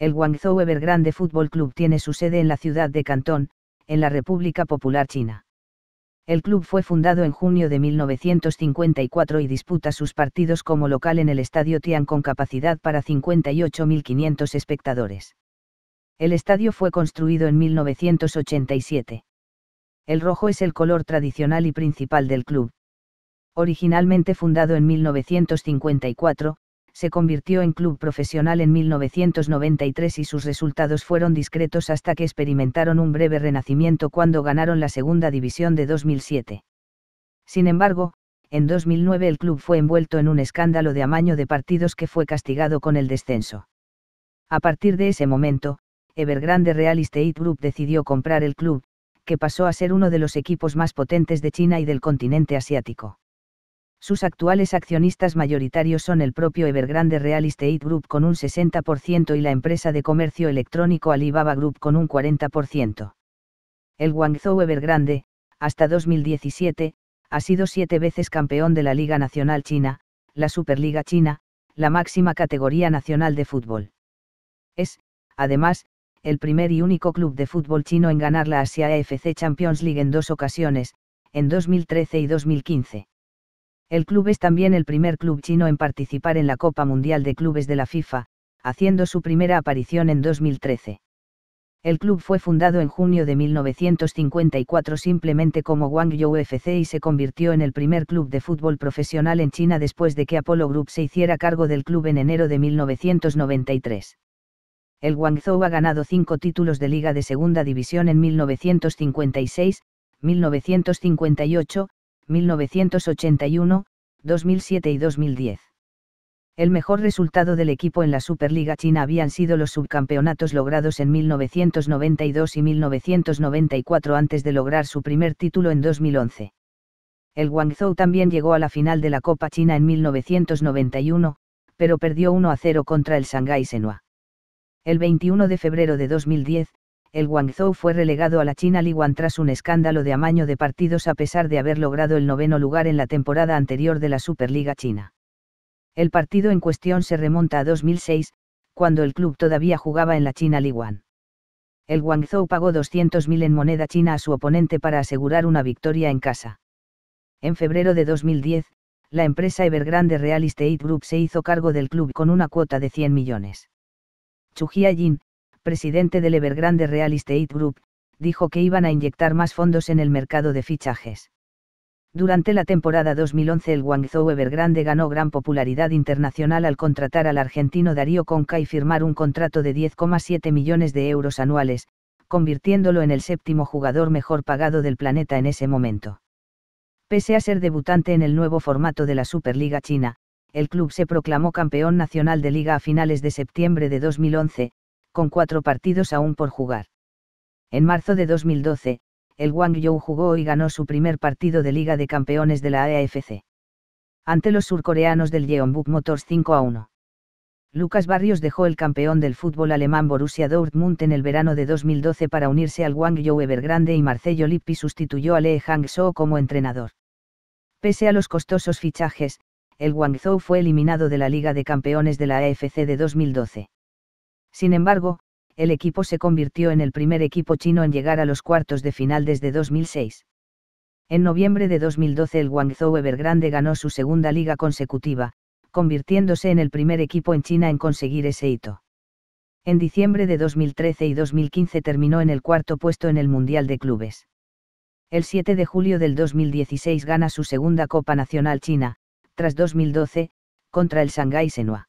El Guangzhou Evergrande Fútbol Club tiene su sede en la ciudad de Cantón, en la República Popular China. El club fue fundado en junio de 1954 y disputa sus partidos como local en el Estadio Tian con capacidad para 58.500 espectadores. El estadio fue construido en 1987. El rojo es el color tradicional y principal del club. Originalmente fundado en 1954, se convirtió en club profesional en 1993 y sus resultados fueron discretos hasta que experimentaron un breve renacimiento cuando ganaron la segunda división de 2007. Sin embargo, en 2009 el club fue envuelto en un escándalo de amaño de partidos que fue castigado con el descenso. A partir de ese momento, Evergrande Real Estate Group decidió comprar el club, que pasó a ser uno de los equipos más potentes de China y del continente asiático. Sus actuales accionistas mayoritarios son el propio Evergrande Real Estate Group con un 60% y la empresa de comercio electrónico Alibaba Group con un 40%. El Guangzhou Evergrande, hasta 2017, ha sido siete veces campeón de la Liga Nacional China, la Superliga China, la máxima categoría nacional de fútbol. Es, además, el primer y único club de fútbol chino en ganar la Asia AFC Champions League en dos ocasiones, en 2013 y 2015. El club es también el primer club chino en participar en la Copa Mundial de Clubes de la FIFA, haciendo su primera aparición en 2013. El club fue fundado en junio de 1954 simplemente como Guangzhou FC y se convirtió en el primer club de fútbol profesional en China después de que Apollo Group se hiciera cargo del club en enero de 1993. El Guangzhou ha ganado cinco títulos de Liga de Segunda División en 1956, 1958, 1981, 2007 y 2010. El mejor resultado del equipo en la Superliga China habían sido los subcampeonatos logrados en 1992 y 1994 antes de lograr su primer título en 2011. El Guangzhou también llegó a la final de la Copa China en 1991, pero perdió 1 a 0 contra el Shanghai Senhua. El 21 de febrero de 2010, el Guangzhou fue relegado a la China League tras un escándalo de amaño de partidos a pesar de haber logrado el noveno lugar en la temporada anterior de la Superliga China. El partido en cuestión se remonta a 2006, cuando el club todavía jugaba en la China League El Guangzhou pagó 200.000 en moneda china a su oponente para asegurar una victoria en casa. En febrero de 2010, la empresa Evergrande Real Estate Group se hizo cargo del club con una cuota de 100 millones. Chu Yin presidente del Evergrande Real Estate Group, dijo que iban a inyectar más fondos en el mercado de fichajes. Durante la temporada 2011 el Guangzhou Evergrande ganó gran popularidad internacional al contratar al argentino Darío Conca y firmar un contrato de 10,7 millones de euros anuales, convirtiéndolo en el séptimo jugador mejor pagado del planeta en ese momento. Pese a ser debutante en el nuevo formato de la Superliga China, el club se proclamó campeón nacional de liga a finales de septiembre de 2011, con cuatro partidos aún por jugar. En marzo de 2012, el Guangzhou jugó y ganó su primer partido de Liga de Campeones de la AFC. Ante los surcoreanos del Yeonbuk Motors 5 a 1. Lucas Barrios dejó el campeón del fútbol alemán Borussia Dortmund en el verano de 2012 para unirse al Guangzhou Evergrande y Marcelo Lippi sustituyó a Lee Hang-soo como entrenador. Pese a los costosos fichajes, el Guangzhou fue eliminado de la Liga de Campeones de la AFC de 2012. Sin embargo, el equipo se convirtió en el primer equipo chino en llegar a los cuartos de final desde 2006. En noviembre de 2012 el Guangzhou Evergrande ganó su segunda liga consecutiva, convirtiéndose en el primer equipo en China en conseguir ese hito. En diciembre de 2013 y 2015 terminó en el cuarto puesto en el Mundial de Clubes. El 7 de julio del 2016 gana su segunda Copa Nacional China, tras 2012, contra el Shanghai Senhua.